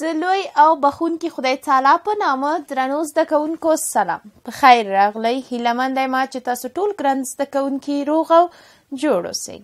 د لوی او بخونکي خدای تعالی په نامه درنو زده کوونکو سلام په خیر راغلی هیله مند یم چې تاسو ټول ګران زده کوونکي روغ او جوړ اوسئ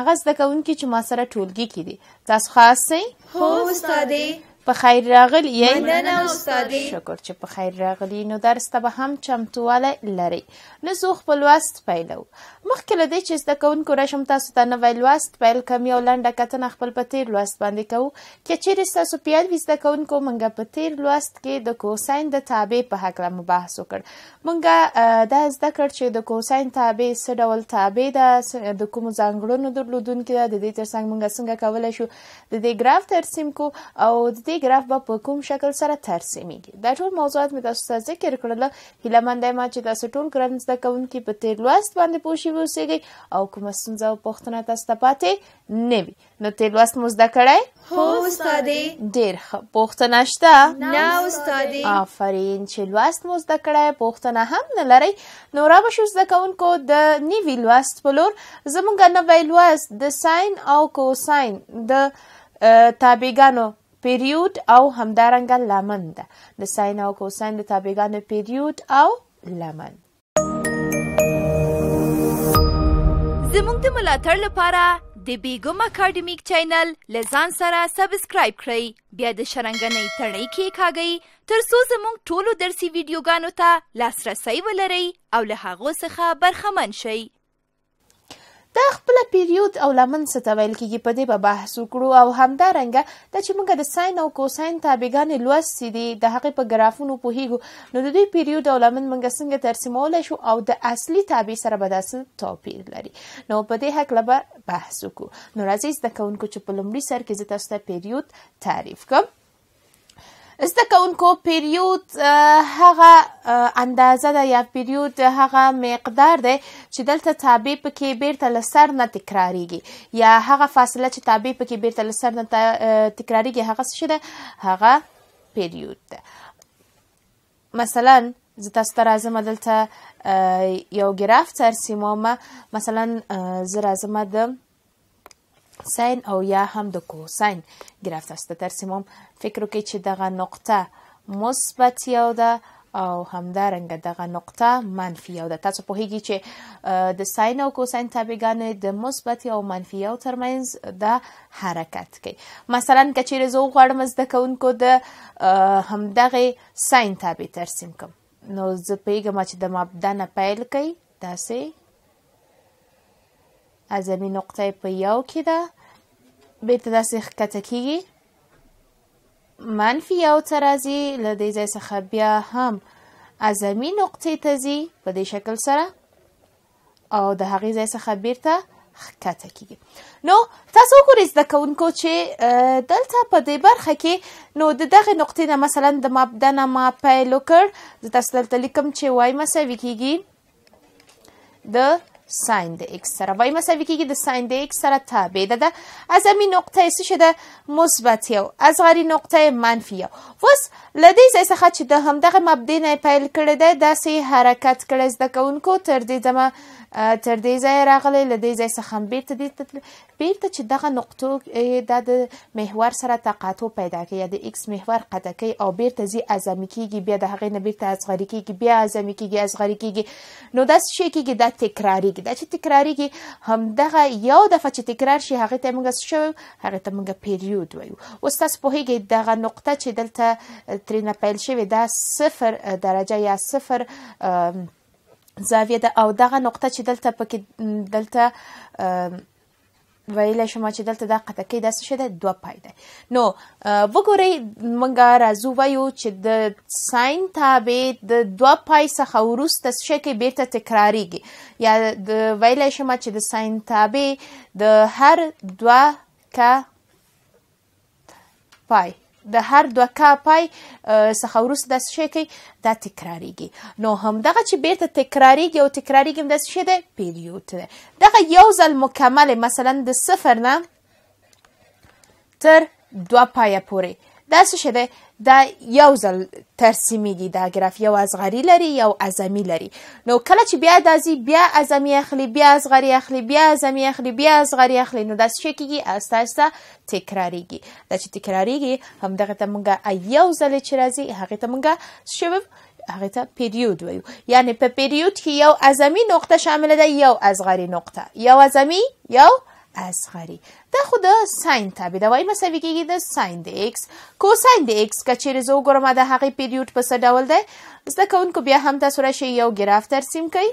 هغه زده کوونکي چې ما سره ټولګي کې دي تاسو خاص سئ هو استادې په خیر راغلی یې مننه استادې شکر چې په خیر راغلی نو درس ته به هم چمتووالی لرئ نو زه خپل لوست پیلو مخکې له دې چې زده کوونکو راشم تاسو ته نوی لوست پیل کم یو لنډه کتنه خپل په تیر لوست باندې کوو که چیرې ستاسو پیل وي زده کوونکو موږ په تیر لوست کې د کوساین د تابع په هکله مو بحث وکړ موږ دا زده کړ چې د کوساین تابع څه ډول تابع ده د کومو ځانګړنو درلودونکې ده د دې ترڅنګ موږ څنګه کولی شو د دې ګراف ترسیم کو او د خطي ګراف به په کوم شکل سره ترسیمیږي دا ټول موضوعات مې تاسو ته ذکر کړل هیله مند یم چې تاسو ټول ګران زده کوونکي په تیر لوست باندې پوه شوي اوسئ او کومه ستونزه او پوښتنه تاسو ته پاتې نه وي نو تیر لوست مو زده کړی هو استادې ډېر ښه پوښتنه شته نه استادې آفرین چې لوست مو زده کړی پوښتنه هم نه لرئ نو را به شو زده کوونکو د نوي لوست په لور زمونږ نوی لوست د ساین او کوساین د تابعګانو پیریود او همدارنګه لمن ده د ساین او کوساین د تابعګانو پیریود او لمن زموږ د ملاتړ لپاره د بیګم اکیډمیک چینل لزان سره سبسکرایب کړئ بیا د شرنګنې تړۍ کې کاږئ ترڅو زموږ ټولو درسي ویډیوګانو ته لاسرسی ولرئ او له هغو څخه برخمن شئ دا خپله پیریود او لمن څه ته ویل کېږي په دې به بحث وکړو او همدارنګه دا چې موږ د ساین او کوساین تابعګانې لوستې دي د هغې په ګرافونو پوهېږو نو د دوی پیریود او لمن موږ څنګه ترسیمولی شو او د اصلي تابع سره به داسې توپیر لري نو په دې هکله به بحث وکړو نو راځئ زده کوونکو چې په لومړي سر کې زه تاسو ته پیریود تعریف کوم زده کوونکو پیریود هغه اندازه ده یا پیریود هغه مقدار دی چې دلته تابع پکې بیرته له سر نه تکراریږي یا هغه فاصله چې تابع پکې بیرته له سر نه تکراریږي هغه څه ده هغه پیریود ده مثلا زه تاسو ته راځم دلته یو ګراف ترسیمومه مثلا زه راځم د ساین او یا هم د کوساین گرفت است در سیموم فکر کې چې دغه نقطه مثبت یو ده او همدارنګه دغه نقطه منفی یو ده تاسو په هیګی چې د ساين او کوساين تابعګان د مثبت او منفی یو ترمنځ د حرکت کوي مثلا کچیر زو غواړم زده کوونکو د همدغه ساين تابع ترسیم کوم نو زه پیګم چې د مبدا نه پیل کوي داسې اعظمي نقطه په یو کې ده بیرته داسې ښکته کیږي منفي یو ته راځي له دې ځای څخه بیا هم اعظمي نقطې ته ځي په دې شکل سره او د هغې ځای څخه بیرته ښکته کیږي نو تاسو وګورئ زده کوونکو چې دلته په دې برخه کې نو د دغه نقطې نه مثلا د مبدا نه ما پیل وکړ زه تاسو دلته لیکم چې وای مساوي کیږي د ساین د x سره وای مساوي کیږي د ساین د x سره تابع ده از همین نقطه څه شده مثبت یو از غری نقطه منفی یو وس لدی ځای څخه چې د همدغه مبدی نه پیل کړی دی داسې حرکت کړی زده کوونکو تر دې دمه تر دې ځای راغلی لدی ځای څخه هم بیرته دې بیرته چې دغه نقطو د د محور سره تقاطع پیدا کوي د ایکس محور قطع کوي او بیرته زی اعظمي کیږي بیا د هغې نه بیرته اصغري کیږي بیا اعظمي کیږي اصغري کیږي نو داسې شی کیږي دا تکراریږي دا چې تکراریږي همدغه یو دفعه چې تکرار شي هغې ته موږ شو هغې ته موږ پیریود وایو اوس تاسو پوهیږئ دغه نقطه چې دلته ترېنه پیل شوې دا صفر درجه یا صفر زاویه ده او دغه نقطه چې دلته پکې دلته ویلی شما چې دلته دا قطکې داسې شته دوه پای ده نو وګورئ مونږه راځو وایو چې د ساین تابع د دوه پای څخه وروسته څه کې بیرته تکراریږي یا د ویلی شما چې د ساین تابع د هر دوه کا پای د هر دوه کا پای څخه وروسته داسې شی کوي دا تکراریږي نو همدغه چې بیرته تکراریږي او تکراریږي هم داسې شی دی پیریود دی دغه یو ځل مکمل مثلا د صفر نه تر دوه پایه پورې دا څه شی دی دا یو ځل ترسیمیږي دا ګراف یو اصغري لري یو اعظمي لري نو کله چې بیا دازي بیا اعظمي اخلي بیا اصغري اخلي بیا اعظمي اخلي بیا اصغري اخلي نو دا څه شی کیږي آسته آسته تکراریږي دا چې تکراریږي همدغه ته مونږ یو ځل چې راځي هغه ته مونږ شوب هغه ته پیریود وایو یعنی په پیریود کې یو اعظمي نقطه شامل ده یو اصغري نقطه یو اعظمي یو اصغری دا خو د ساین تابع ده وایي مثلا کېږي د ساین د ایکس کوساین د ایکس که چیرې زه وګورم د هغې پیریوډ په څه ډول دی زده کوونکو بیا هم تاسو راشئ یو ګراف ترسیم کوئ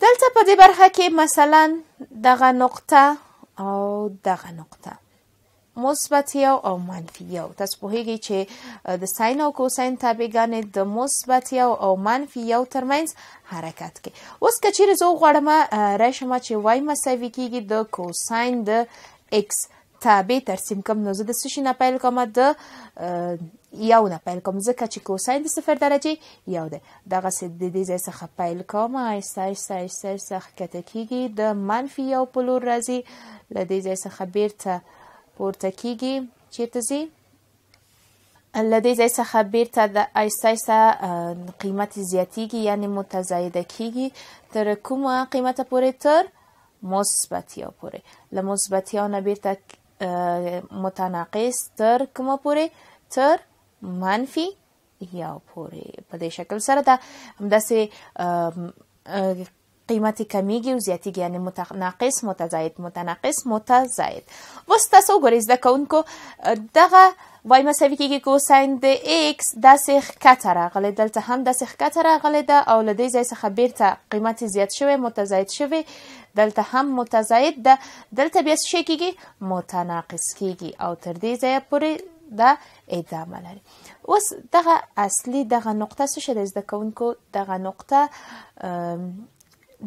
دلته په دې برخه کې مثلا دغه نقطه او دغه نقطه مثبت یو او منفی یو تاسو پوهیږئ چې د ساين او کوساين تابعګانې د مثبت یو او منفی یو ترمنځ حرکت کوي اوس کچیر زه غواړم راشم چې وای مساوي کیږي د کوساين د x تابع ترسیم کوم نو زه د سشي نه پیل کوم د یو نه پیل کوم ځکه چې کوساین د صفر درجې یو دی دغه سه د دې ځای څخه پیل کوم آیسته آیسته آیسته آیسته ښکته کیږي د منفي یو په لور راځي له دې ځای څخه بیرته پورته کیږي چیرته ځي له دې ځای څخه بیرته د آیسته آیسته قیمت زیاتیږي یعنی متزایده کیږي تر کومه قیمته پورې تر مثبتیا پورې له مثبتیا نه بیرته متناقص تر کومه پورې تر منفي یا پورې په دې شکل سره دا همداسې قیمت کمیږي او زیاتیږي یعنی متناقص متزاید متناقص متزاید اوس تاسو ګورئ زده کوونکو دغه وای مساوي کېږي کوساین د ایکس داسې ښکته راغلی دلته هم داسې ښکته راغلی ده او له دې ځای څخه بیرته قیمت زیات شوی متزاید شوی دلته هم متزاید ده دلته بیا څه کېږي متناقص کېږي او تر دې ځایه پورې دا ادامه لري اوس دغه اصلي دغه نقطه څه شې د زده کوونکو دغه نقطه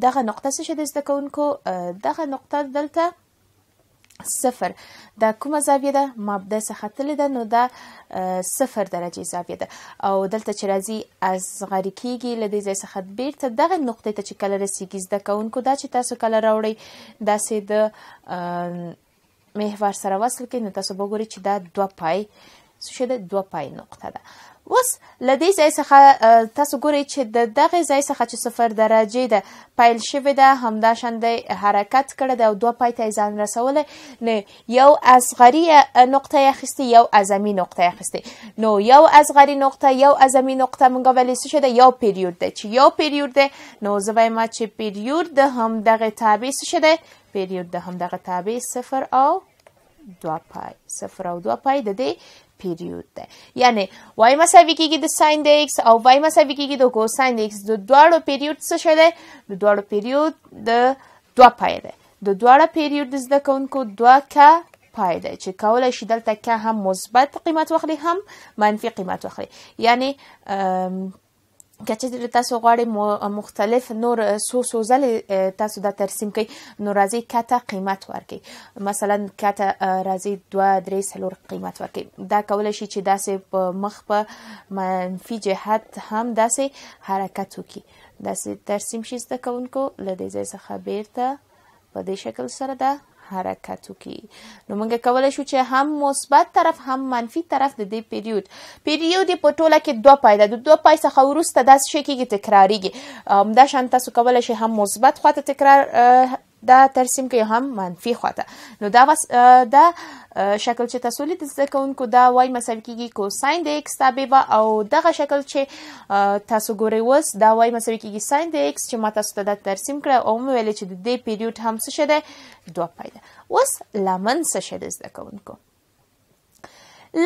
دغه نقطه څه د زده کوونکو دغه نقطه دلته صفر دا کومه زاویه ده مبدا څخه تللی ده نو دا صفر درجه زاویه ده او دلته چې راځي اصغر کیږي له دې ځای څخه بیرته دغه نقطې ته چې کله رسیږي زده کوونکو دا چې تاسو کله راوړئ داسې د محور سره وصل کړئ نو تاسو وګورئ چې دا دوه پای څه ده دوه پای نقطه ده اوس له دې ځای څخه تاسو ګورئ چې د دغه ځای څخه چې صفر درجې ده پیل شوې ده همدا شاندې حرکت کړی ده او دوه پای ته ځان رسولی نه یو اصغري نقطه اخیستی یو اعظمي نقطه اخیستی نو یو اصغري نقطه یو اعظمي نقطه مونږ ویلی څه شده یو پیریود ده چې یو پیریود ده نو زه وایم چې پیریود د همدغه تابع څه شده پیریود د همدغه تابع صفر او دوه پای صفر او دوه پای د دې پیریود دی یعنی وای مساوي کیږي د ساين د ایکس او وای مساوي کیږي د کوساين د ایکس د دواړو پیریود څه شې دی د دواړو پیریود د دوا پای دی د دواړو پیریود د زده کوونکو دوا کا پای دی چې کولای شي دلته که هم مثبت قیمت واخلي هم منفي قیمت واخلي یعنی کچې تاسو غواړئ مختلف نور سو سو ځلې تاسو دا ترسیم کړئ نو راځي کته قیمت ورکړي مثلا کته راځي 2 3 سلور قیمت ورکړي دا کول شي چې داسې په مخ په منفي جهت هم داسې حرکت وکړي داسې ترسیم شي زده کوونکو لدې ځای څخه بیرته په دې شکل سره ده حرکت وکړي نو موږ کولای شو چې هم مثبت طرف هم منفي طرف د دې پیریود پیریود په ټوله کې دوه پایله د دوه پای څخه وروسته داس شي کې تکراریږي همدا شان تاسو کولای شئ هم مثبت خواته تکرار دا ترسیم کوي هم منفي خواته نو دا وس دا شکل چې تاسو لید زده کوونکو دا وای مساوي کیږي کوساین د ایکس تابع او دغه شکل چې تاسو ګورئ وس دا وای مساوي کیږي ساين د ایکس چې ما تاسو ته دا ترسیم کړ او مو ویل چې د دې پیریود هم څه شته دوه پای ده وس لمن څه شته زده کوونکو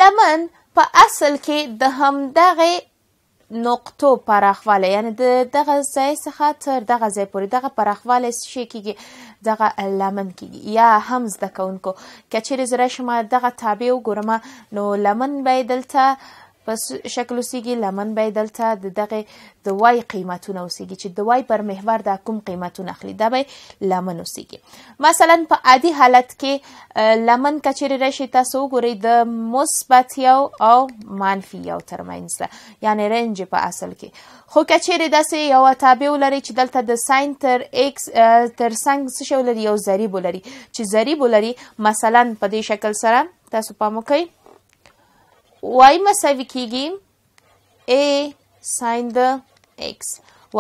لمن په اصل کې د همدغه نقطو پراخواله یعنی د دغه ځای څخه تر دغه ځای پورې دغه پراخواله شي کیږي دغه لمن کیږي یا هم زده کوونکو کچېرې زره شما دغه تابع وګورم نو لمن به دلته په شکل وسیږي لمن به دلته د دغه د وای قیمتونه وسیږي چې د وای پر محور د کوم قیمتونه اخلي دا به لمن وسیږي مثلا په عادي حالت کې لمن کچری راشي تاسو وګورئ د مثبت یو او منفي یو ترمنځ ده یعنی رنج په اصل کې خو کچری داسې یو تابع ولري چې دلته د ساين تر ایکس تر څنګ څه شو لري یو ضریب ولري چې ضریب ولري مثلا په دې شکل سره تاسو پام وکړئ y مساوي کیږي a sin د x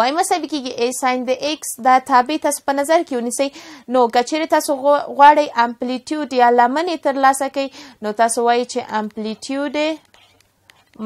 y مساوي کیږي a sin د x دا تابع تاسو په نظر کې ونیسئ نو کچره تاسو غواړئ امپلیټیوډ یا لمنې تر لاسه کړئ نو تاسو وایئ چې امپلیټیوډ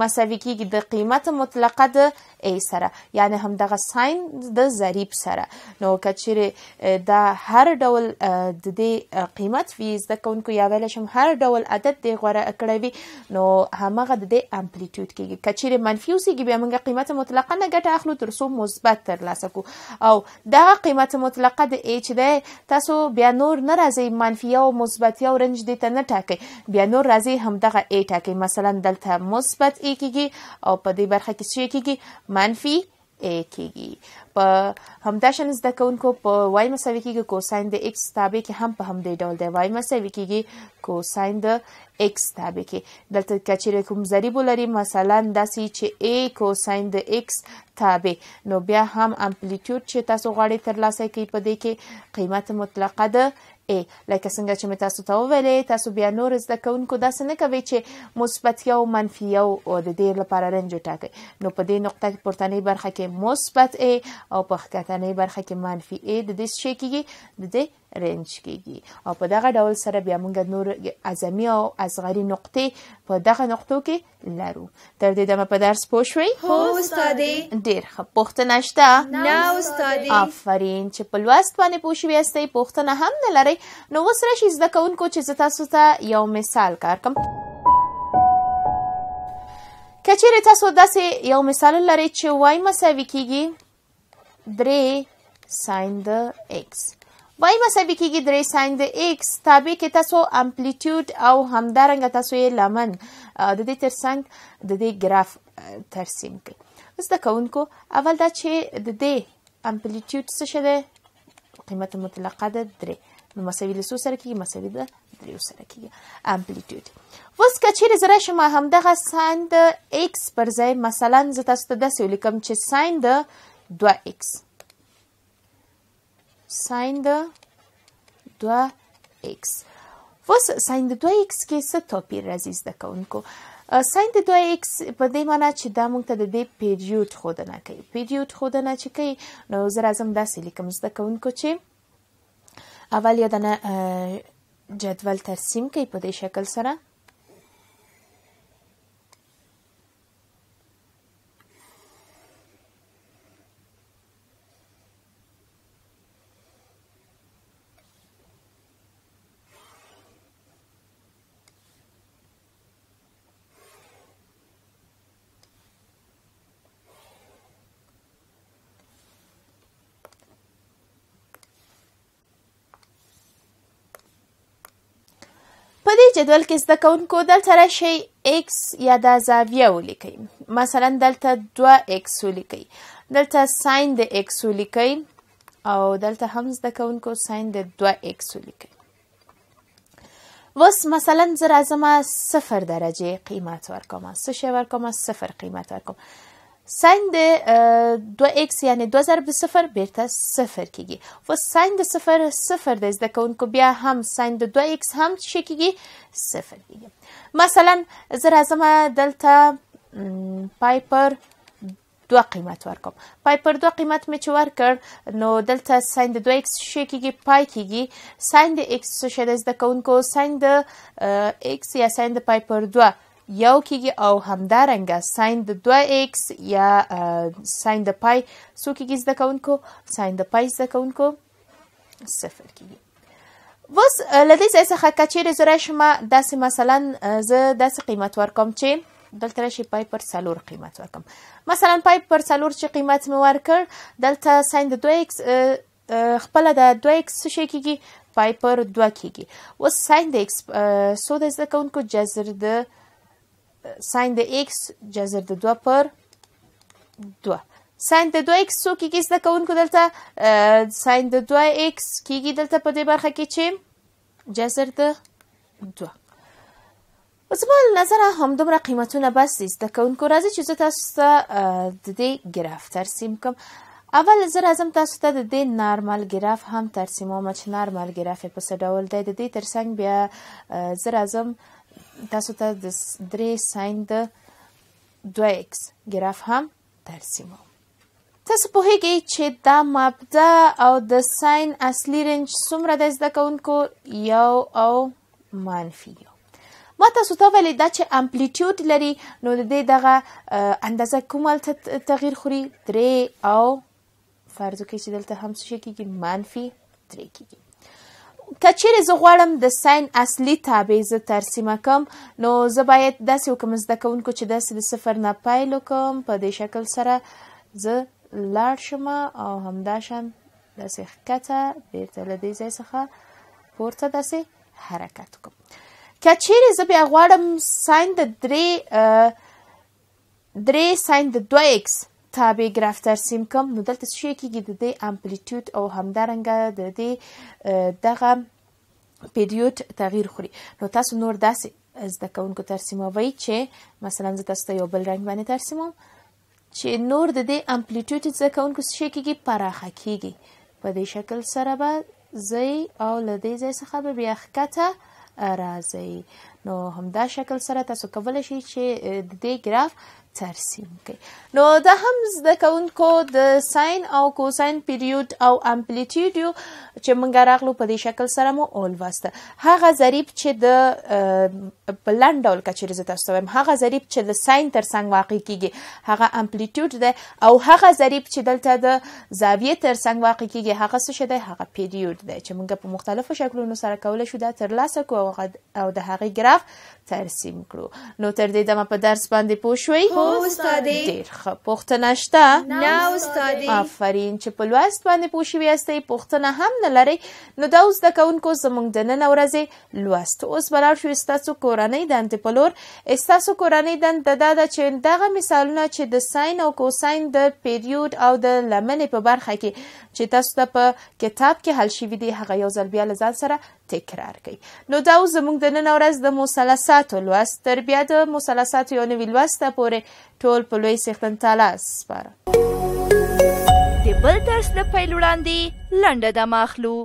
مساوي کیږي د قیمت مطلقه د ای سره یعنی هم دغه ساين د ضریب سره نو کچره دا هر ډول د دې قیمت وی زده کوونکو یا ویل شم هر ډول عدد دی غوړه کړوي نو همغه د دې امپلیټیوډ کیږي کچره منفي وسیږي به موږ قیمت مطلقه نه ګټه اخلو تر څو مثبت تر لاسه کو او دغه قیمت مطلقه د ایچ دی تاسو بیا نور نه راځي منفي او مثبت یو رنج دې ته نه ټاکي بیا نور راځي هم دغه ای ټاکي مثلا دلته مثبت a کیږي او په دې برخه کې څه کیږي منفي ا کیږي په همداشن زده کوونکو په وای مساوي کیږي کوساین د x تابع کې هم په همدې ډول دی وای مساوي کیږي کوساین د x تابع کې دلته کچېره کوم ضریب لري مثلا داسې چې a کوساین د x تابع نو بیا هم امپلیتیوډ چې تاسو غواړئ ترلاسه کړئ په دې کې قیمت مطلقه ده ای لکه څنګه چې مې تاسو ته وویلې تاسو بیا نور زده کوونکو داسې نه کوي چې مثبت یو منفي یو او د دې لپاره رنج وټاکئ نو په دې نقطه کې پورتنۍ برخه کې مثبت ای او په ښکتنۍ برخه کې منفي ای د دې شي کېږي د دې رنج کیږي او په دغه ډول سره بیا موږ نور اعظمي او اصغري نقطې په دغه نقطو کې لرو تر دې دمه په درس پوه شوي هو استادې ډېر ښه پوښتنه شته نه استادې آفرین چې په لوست باندې پوه شوي یاستئ پوښتنه هم نه لرئ نو اوس راشي زده کوونکو چې زه تاسو ته یو مثال کار کوم کچېرې تاسو داسې یو مثال لرئ چې وای مساوي کیږي درې ساین د ایکس وای مساوي کیږي درې ساین د ایکس تابع کې تاسو امپلیټیوډ او همدارنګه تاسو یې لمن د دې ترڅنګ د دې ګراف ترسیم کړئ زده کوونکو اول دا چې د دې امپلیټیوډ څه شی دی قیمت مطلقه ده درې نو مساوي له څو سره کیږي مساوي ده درې سره کیږي امپلیټیوډ اوس که چیرې زه راشم همدغه ساین د ایکس پر ځای مثلا زه تاسو ته داسې ولیکم چې ساین د دوه ایکس ساين د 2x اوس ساين د 2x کې څه توپیر راځي زده کوونکو ساين د 2x په دې معنی چې دا موږ ته د دې پیریود خودنه کوي پیریود خودنه چې کوي نو زه راځم داسې لیکم زده کوونکو چې اول یادنه جدول ترسیم کوي په دې شکل سره دې جدول کې زده کوونکو دلته راشئ x یا دا زاویه ولیکئ مثلا دلته دوه x ولیکئ دلته ساین د x ولیکئ او دلته هم زده کوونکو ساین د دوه x ولیکئ اوس مثلا زه راځم صفر درجې قیمت ورکوم څه شی ورکوم صفر قیمت ورکوم ساین د 2x یعنی 2 ضرب د 0 بیرته 0 کیږي و ساین د 0 0 د زده کوونکو بیا هم ساین د 2x هم شي کیږي 0 کیږي مثلا زه راځم دلته پای پر دوه قیمت ورکوم پای پر دوه قیمت مې چې ورکړ نو دلته ساین د 2x شې کېږي پای کېږي ساین د x شې د زده کوونکو ساین د x یا ساین د پای پر دوه یو کیږي او همدارنګه ساين د 2x یا ساين د پای سو کیږي زده کوونکو ساين د پای زده کوونکو صفر کیږي وس لدې ځای څخه کچېره زره شمه داسې مثلا زه داسې قیمت ورکوم چې دلته راشي پای پر سالور قیمت ورکم مثلا پای پر سالور چې قیمت مې ورکړ دلته ساين د 2x خپل د 2x څه کیږي پای پر 2 کیږي وس ساين د x سو د زده کوونکو جذر د ساین د x جذر د 2 پر 2 ساين د 2x څو کیږي زده کوونکو دلته ساين د 2x کیږي دلته په دې برخه کې چې جذر د 2 زما نظر هم دومره قیمتونه بس دي زده کوونکو راځي چې تاسو ته د دې ګراف ترسیم کوم اول زه راځم تاسو ته د دې نارمل ګراف هم ترسیموم چې نارمل ګراف په څه ډول دی د دې ترڅنګ بیا زه راځم تاسو ته د درې ساين د 2x ګراف هم ترسیمو تاسو په هیګي چې دا مبدا او د ساين اصلي رنج څومره د زده کوونکو یو او منفي یو ما تاسو ته ویلې دا چې امپلیټیوډ لري نو د دې دغه اندازه کومل تغییر خوري 3 او فرض وکړئ چې دلته هم څه کېږي منفي 3 کېږي کچیر زه غواړم د ساين اصلي تابع زه ترسیمه کوم نو زه باید داسې وکم زده کوونکو چې داسې د صفر نه پیل وکم په دې شکل سره زه لاړ شم او همداشان داسې ښکته بیرته له دې ځای څخه پورته داسې حرکت وکم که چیرې زه بیا غواړم ساین د درې درې ساین د دوه اکس تابع ګراف ترسیم کوم نو دلته څه کېږي د دې امپلیټیوډ او همدارنګه د دې دغه پیریود تغییر خوري نو تاسو نور داسې زده کوونکو ترسیموي چې مثلا زه تاسو ته یو بل رنګ باندې ترسیموم چې نور د دې امپلیټیوډ زده کوونکو څه کېږي پراخه کېږي په دې شکل سره به زی او لدې ځای څخه به بیا ښکته راځي نو همدا شکل سره تاسو کولی شئ چې د دې ګراف ترسیم کړئ نو دا هم زده کوونکو د ساين او کوساين پیریود او امپلیټیوډ چې مونږ راغلو په دې شکل سره مو اول واسطه هغه ضریب چې د بلند ډول کچې زه تاسو وایم هغه ضریب چې د ساين تر څنګ واقع کیږي هغه امپلیټیوډ ده او هغه ضریب چې دلته د زاویه تر څنګ واقع کیږي هغه څه شته هغه پیریود ده چې مونږ په مختلفو شکلونو سره کولای شو دا ترلاسه کوو او د هغه ګراف طرف ترسیم کړو نو تر دې دمه په درس باندې پوه شوي هو استاد ډیر ښه پوښتنه شته نه استاد آفرین چې په لوست باندې پوه شوي یاستې پوښتنه هم نه لري نو دا اوس د کونکو زمونږ د نن ورځې لوست اوس بلار شو استاسو کورنۍ د انتپلور استاسو کورنۍ د ددا د چې دغه مثالونه چې د ساين او کوساين د پیریود او د لمنې په برخه کې چې تاسو ته په کتاب کې حل شوي دي هغه یو ځل بیا لزان سره تکرار کوي نو دا زموږ د نن ورځ د مثلثاتو لوست تر بیا د مثلثاتو یو نوی لوست پورې ټول په لوی سیختن تعالی سپاره د بل درس د پیل وړاندې لنډه د ماخلو